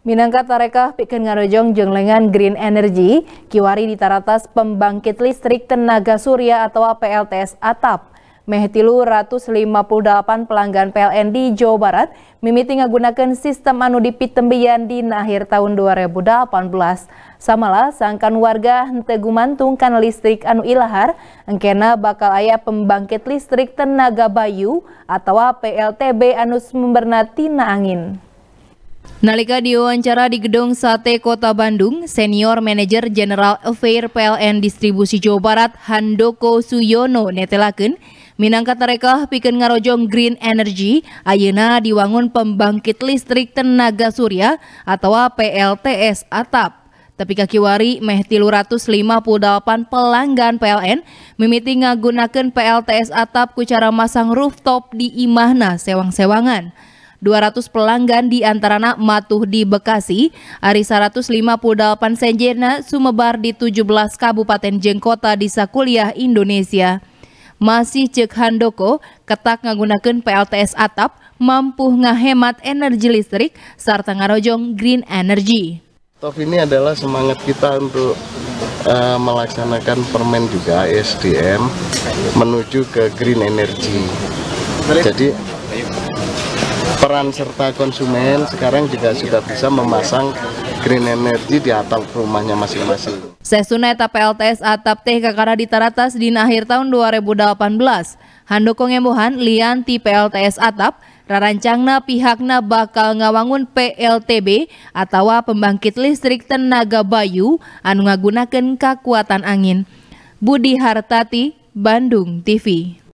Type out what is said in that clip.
Minangka tarekah piken ngarojong jenglengan green energy, kiwari ditaratas pembangkit listrik tenaga surya atau PLTS atap. mehtilu 158 pelanggan PLN di Jawa Barat mimiti ngagunakan sistem anu dipitembian di akhir tahun 2018. Samalah sangkan warga hente gumantung listrik anu ilahar, engkena bakal ayah pembangkit listrik tenaga bayu atau PLTB anus sumberna tina angin. Nalika diwawancara di Gedung Sate Kota Bandung, Senior Manager General Affair PLN Distribusi Jawa Barat Handoko Suyono netelaken, minangka mereka piken ngarojong green energy, ayena diwangun pembangkit listrik tenaga surya atau PLTS atap. Tapi kaki wari meh 358 pelanggan PLN mimiti ngagunakan PLTS atap kucara masang rooftop di imahna sewang-sewangan. 200 pelanggan di antarana Matuh di Bekasi, Ari 158 senjena sumebar di 17 kabupaten jengkota di sakuliah Indonesia. Masih cek handoko, ketak menggunakan PLTS atap, mampu ngahemat energi listrik, serta ngarojong green energy. Top ini adalah semangat kita untuk uh, melaksanakan permen juga SDM menuju ke green energy. Jadi peran serta konsumen sekarang juga sudah bisa memasang green energy di atap rumahnya masing-masing. Sesuna eta PLTS atap teh kakara taratas di akhir tahun 2018. Handoko ngembohan lianti PLTS atap rarancangna pihakna bakal ngawangun PLTB atau pembangkit listrik tenaga bayu anu ngagunakan kekuatan angin. Budi Hartati, Bandung TV.